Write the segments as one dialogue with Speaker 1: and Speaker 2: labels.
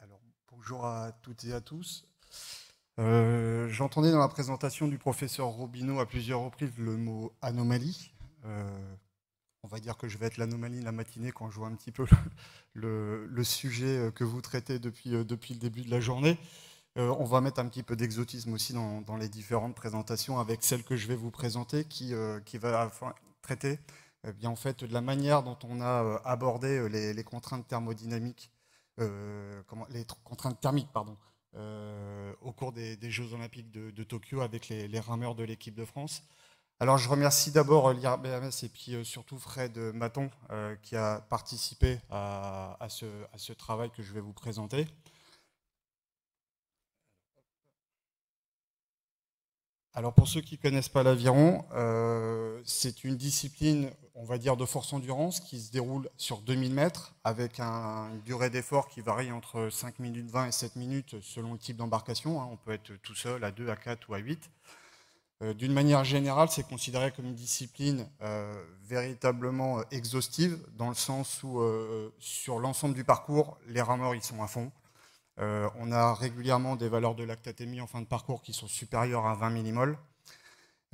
Speaker 1: Alors, bonjour à toutes et à tous. Euh, j'entendais dans la présentation du professeur Robineau à plusieurs reprises le mot anomalie. Euh, on va dire que je vais être l'anomalie la matinée quand je vois un petit peu le, sujet que vous traitez depuis, euh, depuis le début de la journée. Euh, on va mettre un petit peu d'exotisme aussi dans, les différentes présentations avec celle que je vais vous présenter qui, euh, va traiter eh en fait, de la manière dont on a euh, abordé les, contraintes thermodynamiques, les contraintes thermiques, pardon, au cours des, Jeux Olympiques de, Tokyo avec les, rameurs de l'équipe de France. Alors je remercie d'abord l'IRBMS et puis surtout Fred Maton qui a participé à, ce, travail que je vais vous présenter. Alors pour ceux qui ne connaissent pas l'aviron, euh, c'est une discipline, on va dire, de force endurance qui se déroule sur 2000 mètres avec une durée d'effort qui varie entre 5 minutes 20 et 7 minutes selon le type d'embarcation. Hein. on peut être tout seul à 2, à 4 ou à 8. Euh, d'une manière générale, c'est considéré comme une discipline euh, véritablement exhaustive dans le sens où sur l'ensemble du parcours, les rameurs ils sont à fond. Euh, on a régulièrement des valeurs de lactatémie en fin de parcours qui sont supérieures à 20 millimoles,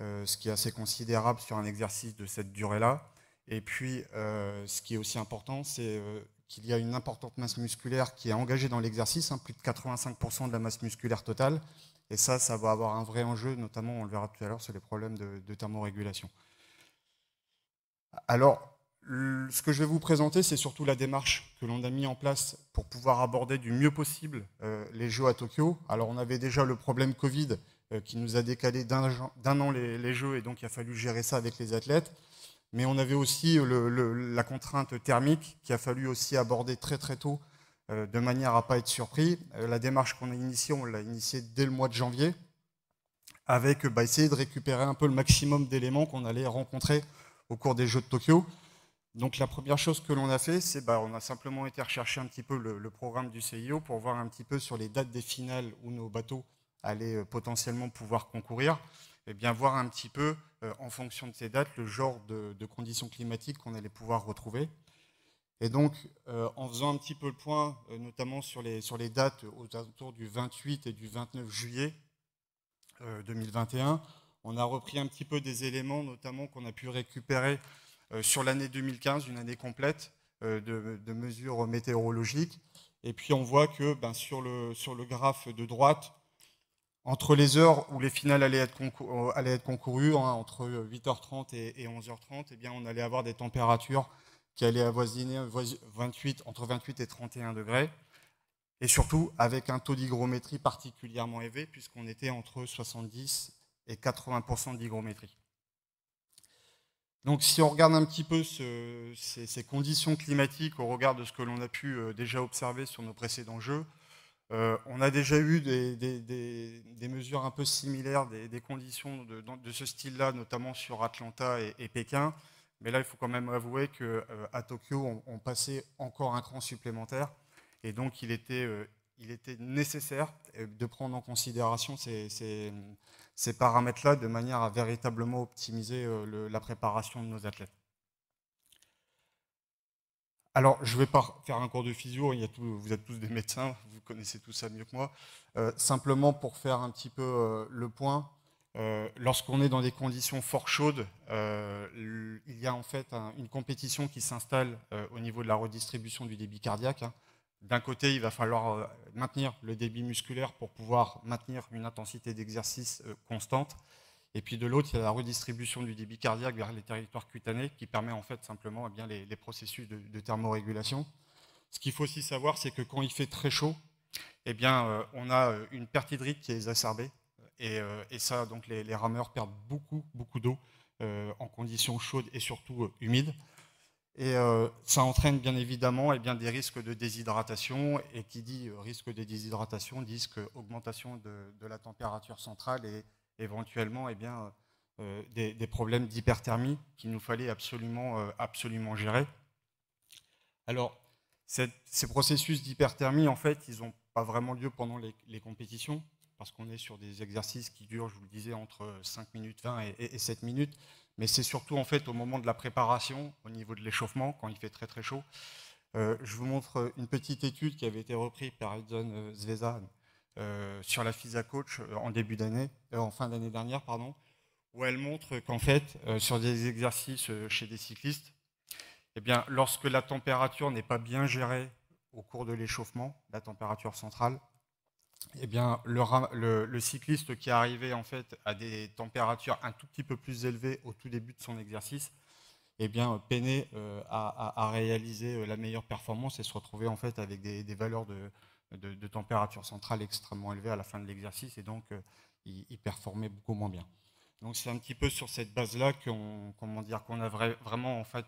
Speaker 1: euh, ce qui est assez considérable sur un exercice de cette durée-là. Et puis, euh, ce qui est aussi important, c'est qu'il y a une importante masse musculaire qui est engagée dans l'exercice, hein, plus de 85% de la masse musculaire totale. Et ça, ça va avoir un vrai enjeu, notamment, on le verra tout à l'heure, sur les problèmes de, de thermorégulation. Alors, ce que je vais vous présenter, c'est surtout la démarche que l'on a mis en place pour pouvoir aborder du mieux possible euh, les Jeux à Tokyo. Alors on avait déjà le problème Covid euh, qui nous a décalé d'un an les, Jeux et donc il a fallu gérer ça avec les athlètes. Mais on avait aussi la contrainte thermique qui a fallu aussi aborder très très tôt euh, de manière à ne pas être surpris. la démarche qu'on a initiée, on l'a initiée dès le mois de janvier avec bah, essayer de récupérer un peu le maximum d'éléments qu'on allait rencontrer au cours des Jeux de Tokyo. Donc la première chose que l'on a fait, c'est bah, on a simplement été rechercher un petit peu le, programme du CIO pour voir un petit peu sur les dates des finales où nos bateaux allaient euh, potentiellement pouvoir concourir, et bien voir un petit peu euh, en fonction de ces dates le genre de, conditions climatiques qu'on allait pouvoir retrouver. Et donc euh, en faisant un petit peu le point, notamment sur les, sur les dates autour du 28 et du 29 juillet 2021, on a repris un petit peu des éléments, notamment qu'on a pu récupérer euh, sur l'année 2015, une année complète euh, de, mesures météorologiques. Et puis on voit que ben, sur, le, sur graphe de droite, entre les heures où les finales allaient être, euh, concourues, hein, entre 8h30 et, 11h30, eh bien, on allait avoir des températures qui allaient avoisiner 28, entre 28 et 31 degrés, et surtout avec un taux d'hygrométrie particulièrement élevé, puisqu'on était entre 70 et 80% d'hygrométrie. Donc si on regarde un petit peu ces, conditions climatiques au regard de ce que l'on a pu euh, déjà observer sur nos précédents jeux, euh, on a déjà eu des, mesures un peu similaires, des, conditions de, ce style-là, notamment sur Atlanta et, Pékin. Mais là, il faut quand même avouer qu'à euh, Tokyo, on, passait encore un cran supplémentaire. Et donc, il était il était nécessaire euh, de prendre en considération ces, paramètres-là de manière à véritablement optimiser euh, la préparation de nos athlètes. Alors, je ne vais pas faire un cours de physio, vous êtes tous des médecins, vous connaissez tout ça mieux que moi. Euh, simplement pour faire un petit peu le point, lorsqu'on est dans des conditions fort chaudes, il y a en fait une compétition qui s'installe au niveau de la redistribution du débit cardiaque. Hein, d'un côté, il va falloir euh, maintenir le débit musculaire pour pouvoir maintenir une intensité d'exercice euh, constante. Et puis de l'autre, il y a la redistribution du débit cardiaque vers les territoires cutanés qui permet en fait simplement eh bien, les, processus de, thermorégulation. Ce qu'il faut aussi savoir, c'est que quand il fait très chaud, eh bien, euh, on a une perte hydrique qui est exacerbée. Et, ça, donc les, rameurs perdent beaucoup, beaucoup d'eau en conditions chaudes et surtout humides. Et euh, ça entraîne bien évidemment eh des risques de déshydratation. Et qui dit euh, risque de déshydratation, disent augmentation de, la température centrale et éventuellement eh euh, des, problèmes d'hyperthermie qu'il nous fallait absolument, absolument gérer. Alors, ces processus d'hyperthermie, en fait, ils n'ont pas vraiment lieu pendant les, compétitions, parce qu'on est sur des exercices qui durent, je vous le disais, entre 5 minutes 20 et 7 minutes mais c'est surtout en fait au moment de la préparation, au niveau de l'échauffement, quand il fait très très chaud. Euh, je vous montre une petite étude qui avait été reprise par Edson euh, Zvezan euh, sur la Fisa Coach en début d'année, en fin d'année dernière, pardon, où elle montre qu'en fait, sur des exercices chez des cyclistes, eh bien, lorsque la température n'est pas bien gérée au cours de l'échauffement, la température centrale, eh bien, le, cycliste qui arrivait en fait à des températures un tout petit peu plus élevées au tout début de son exercice, eh bien, euh, peinait euh, à, réaliser euh, la meilleure performance et se retrouvait en fait avec des, valeurs de, température centrale extrêmement élevées à la fin de l'exercice et donc il, performait beaucoup moins bien. Donc c'est un petit peu sur cette base-là qu'on comment dire qu'on a vraiment en fait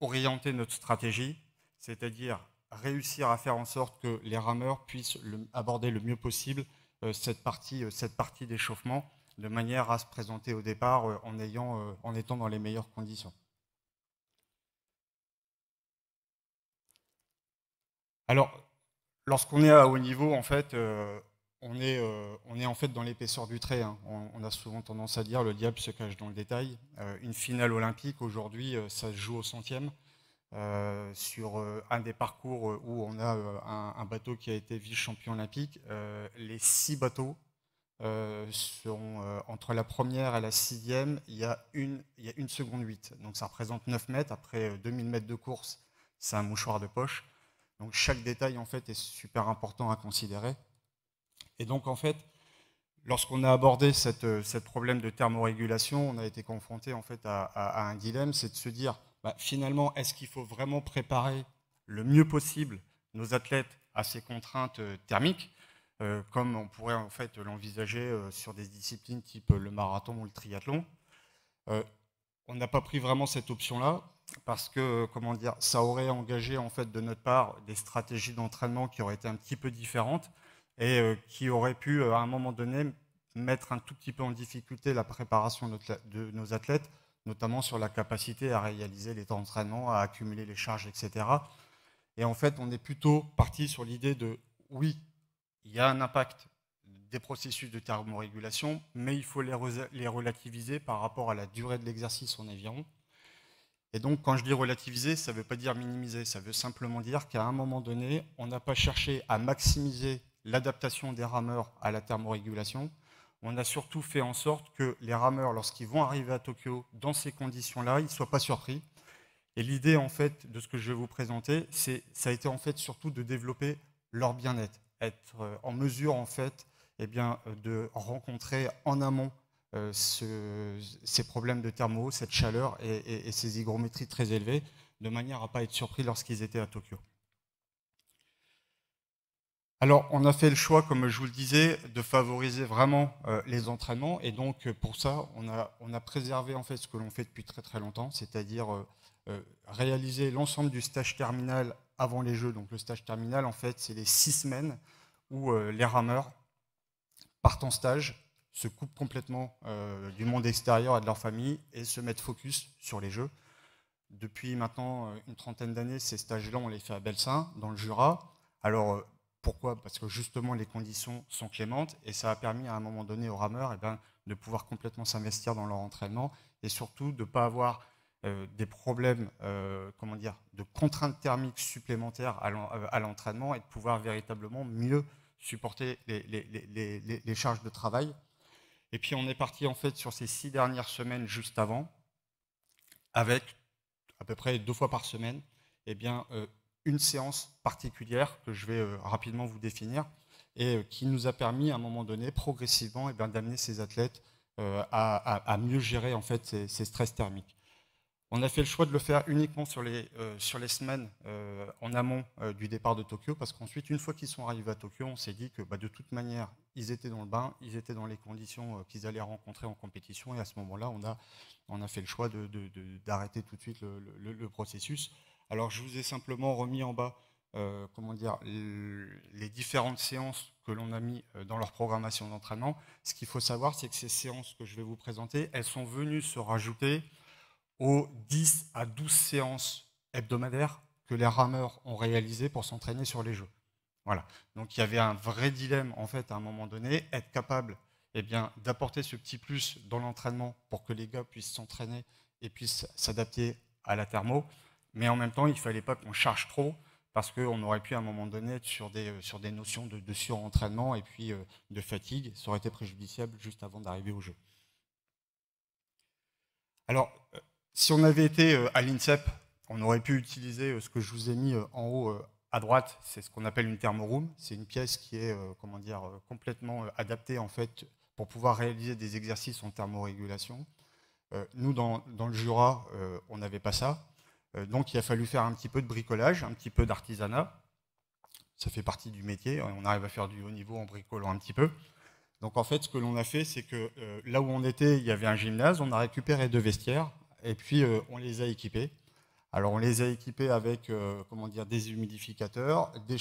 Speaker 1: orienté notre stratégie, c'est-à-dire réussir à faire en sorte que les rameurs puissent aborder le mieux possible euh, cette partie, euh, cette partie d'échauffement de manière à se présenter au départ euh, en, en étant dans les meilleures conditions. Alors, lorsqu'on est à haut niveau, en fait, on, est, on est en fait dans l'épaisseur du trait. Hein. On, on, a souvent tendance à dire le diable se cache dans le détail. une finale olympique, aujourd'hui, ça se joue au centième. Euh, sur euh, un des parcours euh, où on a un, bateau qui a été vice-champion olympique, les six bateaux sont entre la première et la sixième, il y a une, seconde huit, Donc ça représente 9 mètres. Après 2000 mètres de course, c'est un mouchoir de poche. Donc chaque détail en fait est super important à considérer. Et donc en fait, Lorsqu'on a abordé ce cette, problème de thermorégulation, on a été confronté en fait à un dilemme, c'est de se dire bah, finalement, est-ce qu'il faut vraiment préparer le mieux possible nos athlètes à ces contraintes euh, thermiques, euh, comme on pourrait en fait l'envisager euh, sur des disciplines type le marathon ou le triathlon On n'a pas pris vraiment cette option-là parce que comment dire, ça aurait engagé en fait de notre part des stratégies d'entraînement qui auraient été un petit peu différentes et qui auraient pu à un moment donné mettre un tout petit peu en difficulté la préparation de nos athlètes notamment sur la capacité à réaliser les temps d'entraînement, à accumuler les charges, etc. Et en fait, on est plutôt parti sur l'idée de oui, il y a un impact des processus de thermorégulation, mais il faut les, relativiser par rapport à la durée de l'exercice en environ. Et donc, quand je dis relativiser, ça ne veut pas dire minimiser, ça veut simplement dire qu'à un moment donné, on n'a pas cherché à maximiser l'adaptation des rameurs à la thermorégulation, on a surtout fait en sorte que les rameurs, lorsqu'ils vont arriver à Tokyo dans ces conditions-là, ils ne soient pas surpris. Et l'idée, en fait, de ce que je vais vous présenter, c'est, ça a été en fait surtout de développer leur bien-être, être euh, en mesure, en fait, eh bien, euh, de rencontrer en amont euh, ces problèmes de thermo, cette chaleur et, et ces hygrométries très élevées, de manière à ne pas être surpris lorsqu'ils étaient à Tokyo. Alors, on a fait le choix, comme je vous le disais, de favoriser vraiment euh, les entraînements. Et donc, euh, pour ça, on a, préservé en fait ce que l'on fait depuis très très longtemps, c'est-à-dire euh, réaliser l'ensemble du stage terminal avant les Jeux. Donc, le stage terminal, en fait, c'est les six semaines où les rameurs partent en stage, se coupent complètement du monde extérieur et de leur famille et se mettent focus sur les Jeux. Depuis maintenant une trentaine d'années, ces stages-là, on les fait à Belsin, dans le Jura. Alors, pourquoi Parce que justement les conditions sont clémentes et ça a permis à un moment donné aux rameurs eh ben, de pouvoir complètement s'investir dans leur entraînement et surtout de ne pas avoir euh, des problèmes euh, comment dire, de contraintes thermiques supplémentaires euh, à l'entraînement et de pouvoir véritablement mieux supporter les, charges de travail. Et puis on est parti en fait sur ces six dernières semaines juste avant avec à peu près deux fois par semaine et eh bien, une séance particulière que je vais euh, rapidement vous définir et euh, qui nous a permis à un moment donné progressivement eh d'amener ces athlètes euh, à, mieux gérer en fait ces, stress thermiques. On a fait le choix de le faire uniquement sur les, sur les semaines en amont du départ de Tokyo parce qu'ensuite une fois qu'ils sont arrivés à Tokyo on s'est dit que bah, de toute manière ils étaient dans le bain, ils étaient dans les conditions qu'ils allaient rencontrer en compétition et à ce moment-là on a, fait le choix d'arrêter tout de suite le processus alors je vous ai simplement remis en bas euh, comment dire, les différentes séances que l'on a mis euh, dans leur programmation d'entraînement. Ce qu'il faut savoir, c'est que ces séances que je vais vous présenter, elles sont venues se rajouter aux 10 à 12 séances hebdomadaires que les rameurs ont réalisées pour s'entraîner sur les jeux. Voilà. Donc il y avait un vrai dilemme en fait à un moment donné, être capable eh bien, d'apporter ce petit plus dans l'entraînement pour que les gars puissent s'entraîner et puissent s'adapter à la thermo, mais en même temps, il ne fallait pas qu'on charge trop, parce qu'on aurait pu à un moment donné être sur des, euh, sur notions de, surentraînement et puis euh, de fatigue. Ça aurait été préjudiciable juste avant d'arriver au jeu. Alors, euh, si on avait été à l'INSEP, on aurait pu utiliser ce que je vous ai mis en haut à droite, c'est ce qu'on appelle une thermoroom. C'est une pièce qui est comment dire, complètement adaptée en fait, pour pouvoir réaliser des exercices en thermorégulation. Nous, dans le Jura, on n'avait pas ça. Euh, donc il a fallu faire un petit peu de bricolage, un petit peu d'artisanat. Ça fait partie du métier, hein, on arrive à faire du haut niveau en bricolant un petit peu. Donc en fait, ce que l'on a fait, c'est que euh, là où on était, il y avait un gymnase, on a récupéré deux vestiaires et puis euh, on les a équipés. Alors on les a équipés avec comment dire, des humidificateurs, des,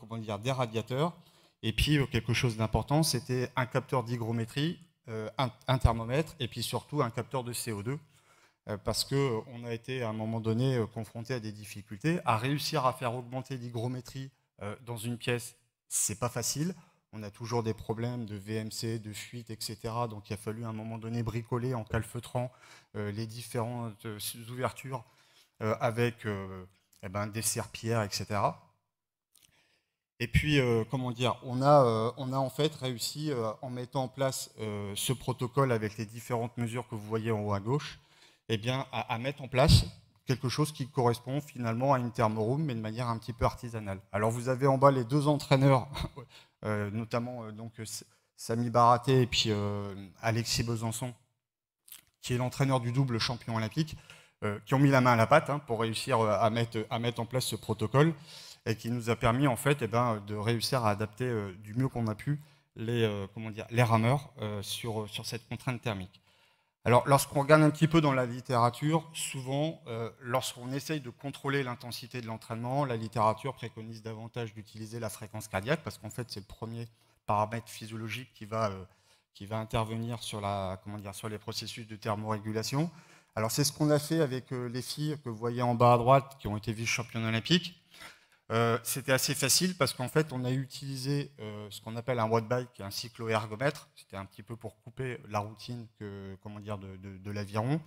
Speaker 1: comment dire, des radiateurs, et puis quelque chose d'important, c'était un capteur d'hygrométrie, un, thermomètre, et puis surtout un capteur de CO2 euh, parce qu'on a été à un moment donné euh, confronté à des difficultés. À réussir à faire augmenter l'hygrométrie euh, dans une pièce, ce n'est pas facile. On a toujours des problèmes de VMC, de fuite, etc. Donc il a fallu à un moment donné bricoler en calfeutrant les différentes ouvertures avec eh ben, des serpillères, etc. Et puis, comment dire, on a, en fait réussi, en mettant en place ce protocole avec les différentes mesures que vous voyez en haut à gauche, eh bien, à, mettre en place quelque chose qui correspond finalement à une thermoroom, mais de manière un petit peu artisanale. Alors vous avez en bas les deux entraîneurs, euh, notamment euh, donc Samy Baraté et puis euh, Alexis Besançon, qui est l'entraîneur du double champion olympique, qui ont mis la main à la pâte hein, pour réussir à mettre, à mettre en place ce protocole et qui nous a permis en fait eh ben, de réussir à adapter du mieux qu'on a pu les, comment dire, les rameurs sur, sur cette contrainte thermique. Alors, lorsqu'on regarde un petit peu dans la littérature, souvent, euh, lorsqu'on essaye de contrôler l'intensité de l'entraînement, la littérature préconise davantage d'utiliser la fréquence cardiaque, parce qu'en fait, c'est le premier paramètre physiologique qui va, euh, qui va intervenir sur, la, comment dire, sur les processus de thermorégulation. Alors, c'est ce qu'on a fait avec euh, les filles que vous voyez en bas à droite, qui ont été vice-championnes olympiques. Euh, c'était assez facile parce qu'en fait, on a utilisé euh, ce qu'on appelle un Wattbike, bike, un cyclo-ergomètre. C'était un petit peu pour couper la routine comment dire, de, l'aviron.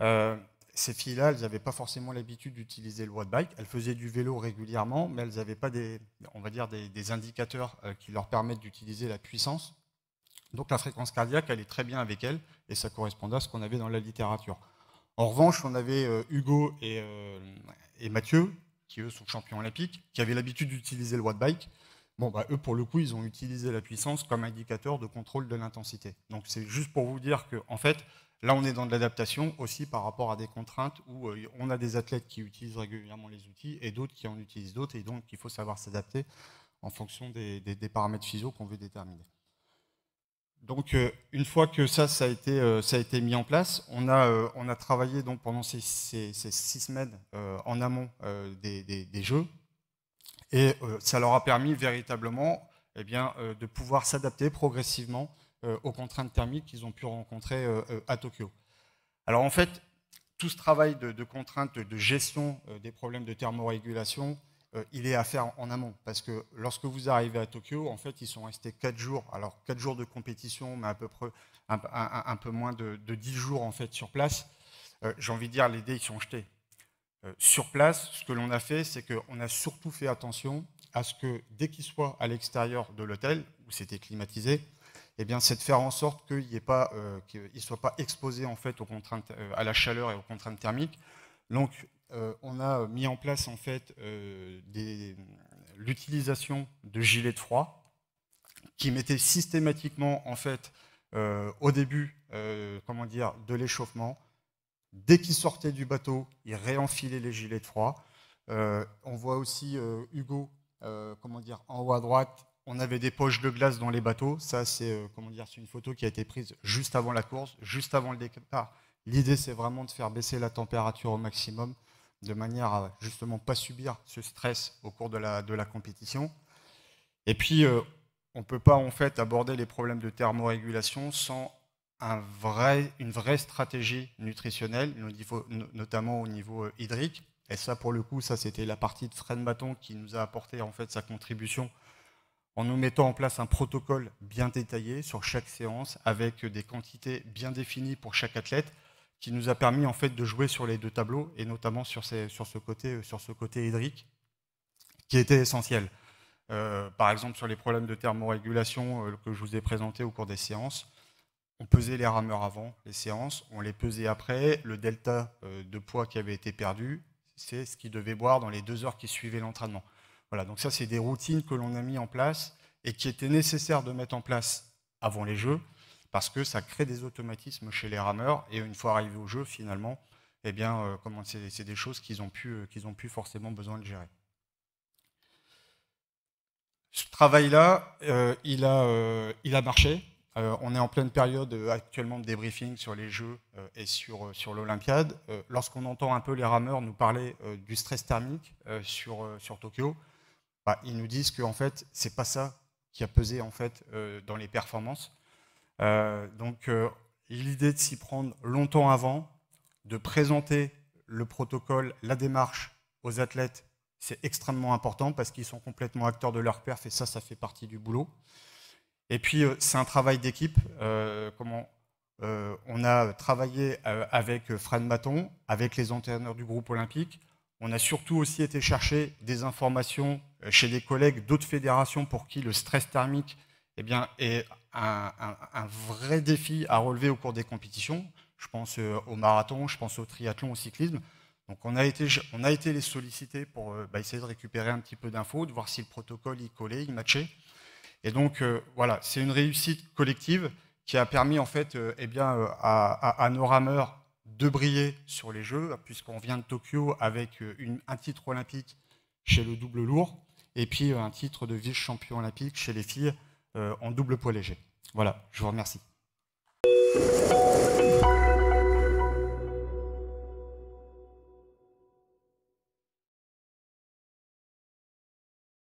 Speaker 1: Euh, ces filles-là, elles n'avaient pas forcément l'habitude d'utiliser le Wattbike, bike. Elles faisaient du vélo régulièrement, mais elles n'avaient pas des, on va dire, des, indicateurs qui leur permettent d'utiliser la puissance. Donc la fréquence cardiaque, elle est très bien avec elles, et ça correspondait à ce qu'on avait dans la littérature. En revanche, on avait Hugo et Mathieu qui eux sont champions olympiques, qui avaient l'habitude d'utiliser le watt bike. Bon, bah, eux, pour le coup, ils ont utilisé la puissance comme indicateur de contrôle de l'intensité. Donc, c'est juste pour vous dire que, en fait, là, on est dans de l'adaptation aussi par rapport à des contraintes où euh, on a des athlètes qui utilisent régulièrement les outils et d'autres qui en utilisent d'autres. Et donc, il faut savoir s'adapter en fonction des, des paramètres physio qu'on veut déterminer. Donc euh, une fois que ça, euh, ça a été, mis en place, on a, euh, travaillé pendant ces, six semaines en amont des, jeux, et ça leur a permis véritablement eh bien, de pouvoir s'adapter progressivement aux contraintes thermiques qu'ils ont pu rencontrer à Tokyo. Alors en fait, tout ce travail de, de contraintes, de gestion des problèmes de thermorégulation, euh, il est à faire en amont. Parce que lorsque vous arrivez à Tokyo, en fait, ils sont restés 4 jours. Alors, 4 jours de compétition, mais à peu près un, peu moins de, de, 10 jours en fait sur place. Euh, j'ai envie de dire, les dés, ils sont jetés. Euh, sur place, ce que l'on a fait, c'est qu'on a surtout fait attention à ce que, dès qu'ils soient à l'extérieur de l'hôtel, où c'était climatisé, et eh bien, c'est de faire en sorte n'y ait pas, qu soient pas exposés en fait aux contraintes, à la chaleur et aux contraintes thermiques. Donc, euh, on a mis en place en fait euh, l'utilisation de gilets de froid qui mettaient systématiquement en fait euh, au début comment dire de l'échauffement. Dès qu'ils sortaient du bateau, ils réenfilaient les gilets de froid. on voit aussi Hugo comment dire en haut à droite. On avait des poches de glace dans les bateaux. Ça, c'est comment c'est une photo qui a été prise juste avant la course, juste avant le départ. L'idée, c'est vraiment de faire baisser la température au maximum de manière à justement pas subir ce stress au cours de la, compétition. Et puis, euh, on ne peut pas en fait aborder les problèmes de thermorégulation sans une vraie stratégie nutritionnelle, notamment au niveau euh, hydrique. Et ça, pour le coup, ça c'était la partie de Fred bâton qui nous a apporté en fait sa contribution en nous mettant en place un protocole bien détaillé sur chaque séance avec des quantités bien définies pour chaque athlète qui nous a permis en fait de jouer sur les deux tableaux et notamment sur, sur, ce, côté, euh, sur ce côté hydrique qui était essentiel. Euh, par exemple, sur les problèmes de thermorégulation euh, que je vous ai présentés au cours des séances, on pesait les rameurs avant les séances, on les pesait après, le delta de poids qui avait été perdu, c'est ce qu'ils devaient boire dans les deux heures qui suivaient l'entraînement. Voilà, donc ça c'est des routines que l'on a mis en place et qui étaient nécessaires de mettre en place avant les Jeux, parce que ça crée des automatismes chez les rameurs, et une fois arrivés au jeu, finalement, eh bien, euh, c'est des choses qu'ils n'ont plus euh, forcément besoin de gérer. Ce travail-là, euh, il, a, marché. on est en pleine période actuellement de débriefing sur les Jeux et sur, l'Olympiade. Lorsqu'on entend un peu les rameurs nous parler du stress thermique sur, Tokyo, bah, ils nous disent que en fait, c'est pas ça qui a pesé en fait dans les performances. Euh, donc euh, l'idée de s'y prendre longtemps avant, de présenter le protocole, la démarche aux athlètes, c'est extrêmement important parce qu'ils sont complètement acteurs de leur perf et ça, ça fait partie du boulot. Et puis, euh, c'est un travail d'équipe. comment on a travaillé avec Fred Maton, avec les entraîneurs du groupe olympique. On a surtout aussi été chercher des informations chez des collègues d'autres fédérations pour qui le stress thermique et eh bien, est un, vrai défi à relever au cours des compétitions. Je pense euh, au marathon, je pense au triathlon, au cyclisme. Donc on a été, on a été les solliciter pour euh, bah, essayer de récupérer un petit peu d'infos, de voir si le protocole y collait, y matchait. Et donc euh, voilà, c'est une réussite collective qui a permis en fait eh bien, à, à, nos rameurs de briller sur les Jeux, puisqu'on vient de Tokyo avec un titre olympique chez le double lourd et puis un titre de vice-champion olympique chez les filles en double poids léger. Voilà, je vous remercie.